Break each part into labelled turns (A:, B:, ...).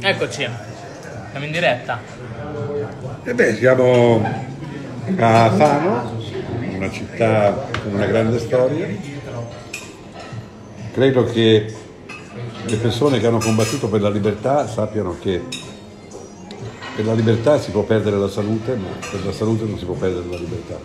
A: Eccoci, siamo in diretta.
B: E beh, siamo a Fano, una città con una grande storia. Credo che le persone che hanno combattuto per la libertà sappiano che per la libertà si può perdere la salute, ma per la salute non si può perdere la libertà.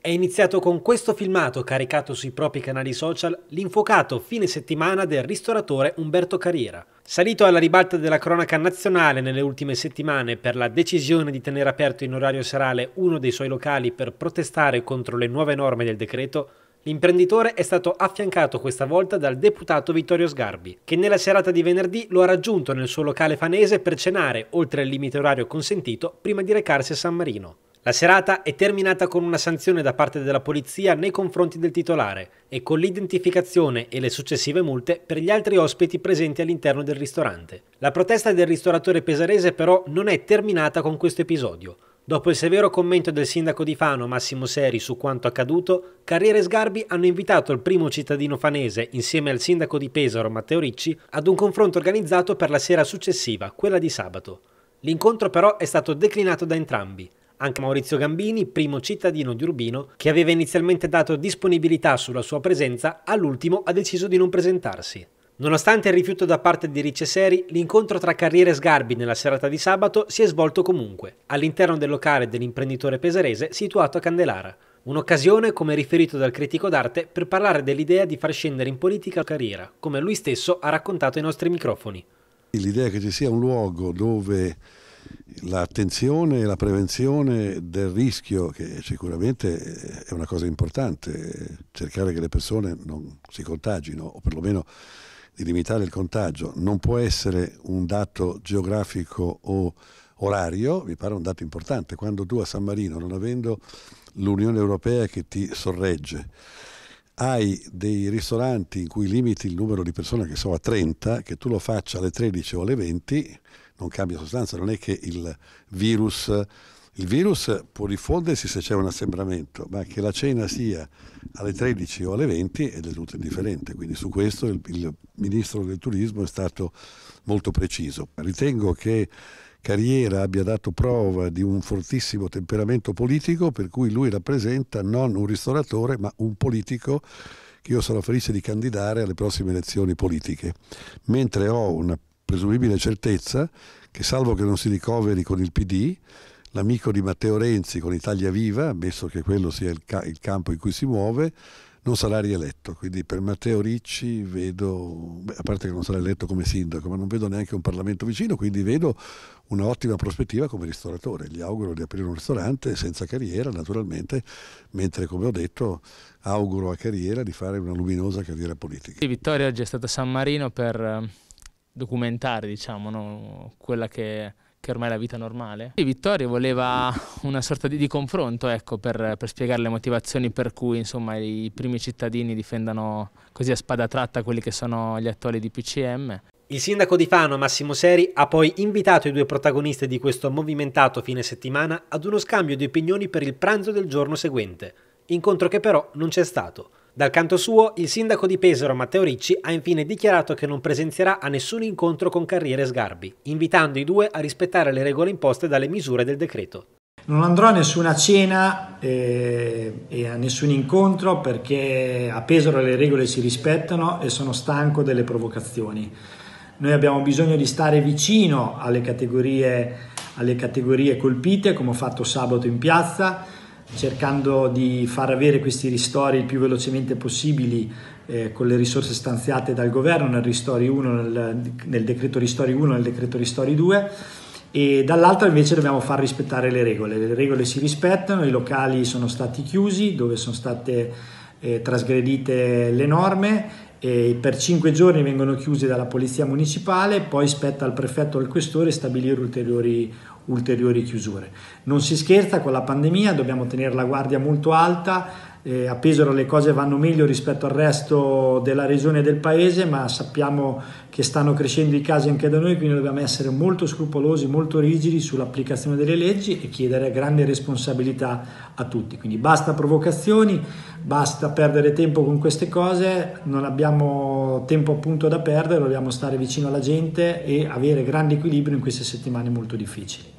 C: È iniziato con questo filmato caricato sui propri canali social l'infuocato fine settimana del ristoratore Umberto Carriera. Salito alla ribalta della cronaca nazionale nelle ultime settimane per la decisione di tenere aperto in orario serale uno dei suoi locali per protestare contro le nuove norme del decreto, l'imprenditore è stato affiancato questa volta dal deputato Vittorio Sgarbi, che nella serata di venerdì lo ha raggiunto nel suo locale fanese per cenare, oltre il limite orario consentito, prima di recarsi a San Marino. La serata è terminata con una sanzione da parte della polizia nei confronti del titolare e con l'identificazione e le successive multe per gli altri ospiti presenti all'interno del ristorante. La protesta del ristoratore pesarese però non è terminata con questo episodio. Dopo il severo commento del sindaco di Fano Massimo Seri su quanto accaduto, Carriere e Sgarbi hanno invitato il primo cittadino fanese insieme al sindaco di Pesaro Matteo Ricci ad un confronto organizzato per la sera successiva, quella di sabato. L'incontro però è stato declinato da entrambi anche Maurizio Gambini, primo cittadino di Urbino, che aveva inizialmente dato disponibilità sulla sua presenza, all'ultimo ha deciso di non presentarsi. Nonostante il rifiuto da parte di Ricce Seri, l'incontro tra Carriere e Sgarbi nella serata di sabato si è svolto comunque, all'interno del locale dell'imprenditore peserese situato a Candelara. Un'occasione, come riferito dal critico d'arte, per parlare dell'idea di far scendere in politica Carriera, come lui stesso ha raccontato ai nostri microfoni.
B: L'idea che ci sia un luogo dove l'attenzione e la prevenzione del rischio, che sicuramente è una cosa importante, cercare che le persone non si contagino o perlomeno di limitare il contagio, non può essere un dato geografico o orario, mi pare un dato importante, quando tu a San Marino, non avendo l'Unione Europea che ti sorregge, hai dei ristoranti in cui limiti il numero di persone che sono a 30, che tu lo faccia alle 13 o alle 20, non cambia sostanza, non è che il virus, il virus può diffondersi se c'è un assembramento, ma che la cena sia alle 13 o alle 20 è del tutto indifferente, quindi su questo il, il ministro del turismo è stato molto preciso. Ritengo che Carriera abbia dato prova di un fortissimo temperamento politico per cui lui rappresenta non un ristoratore ma un politico che io sarò felice di candidare alle prossime elezioni politiche. Mentre ho una presumibile certezza che salvo che non si ricoveri con il PD, l'amico di Matteo Renzi con Italia Viva, ammesso che quello sia il, ca- il campo in cui si muove, non sarà rieletto. Quindi per Matteo Ricci vedo, beh, a parte che non sarà eletto come sindaco, ma non vedo neanche un Parlamento vicino, quindi vedo un'ottima prospettiva come ristoratore. Gli auguro di aprire un ristorante senza carriera, naturalmente, mentre come ho detto auguro a carriera di fare una luminosa carriera politica.
A: Sì, Vittoria oggi è stata San Marino per eh, documentare, diciamo, no? quella che, che ormai è la vita normale. E Vittorio voleva una sorta di, di confronto ecco, per, per, spiegare le motivazioni per cui insomma, i primi cittadini difendano così a spada tratta quelli che sono gli attuali DPCM.
C: Il sindaco di Fano, Massimo Seri, ha poi invitato i due protagonisti di questo movimentato fine settimana ad uno scambio di opinioni per il pranzo del giorno seguente, incontro che però non c'è stato. Dal canto suo, il sindaco di Pesaro Matteo Ricci ha infine dichiarato che non presenzierà a nessun incontro con Carriere Sgarbi, invitando i due a rispettare le regole imposte dalle misure del decreto.
A: Non andrò a nessuna cena eh, e a nessun incontro perché a Pesaro le regole si rispettano e sono stanco delle provocazioni. Noi abbiamo bisogno di stare vicino alle categorie, alle categorie colpite, come ho fatto sabato in piazza, cercando di far avere questi ristori il più velocemente possibile eh, con le risorse stanziate dal governo nel, ristori 1, nel, nel decreto ristori 1 e nel decreto ristori 2 e dall'altra invece dobbiamo far rispettare le regole. Le regole si rispettano, i locali sono stati chiusi dove sono state eh, trasgredite le norme per cinque giorni vengono chiusi dalla polizia municipale, poi spetta al prefetto o al questore stabilire ulteriori ulteriori chiusure. Non si scherza con la pandemia, dobbiamo tenere la guardia molto alta, eh, a Pesaro le cose vanno meglio rispetto al resto della regione e del paese, ma sappiamo che stanno crescendo i casi anche da noi, quindi dobbiamo essere molto scrupolosi, molto rigidi sull'applicazione delle leggi e chiedere grande responsabilità a tutti. Quindi basta provocazioni, basta perdere tempo con queste cose, non abbiamo tempo appunto da perdere, dobbiamo stare vicino alla gente e avere grande equilibrio in queste settimane molto difficili.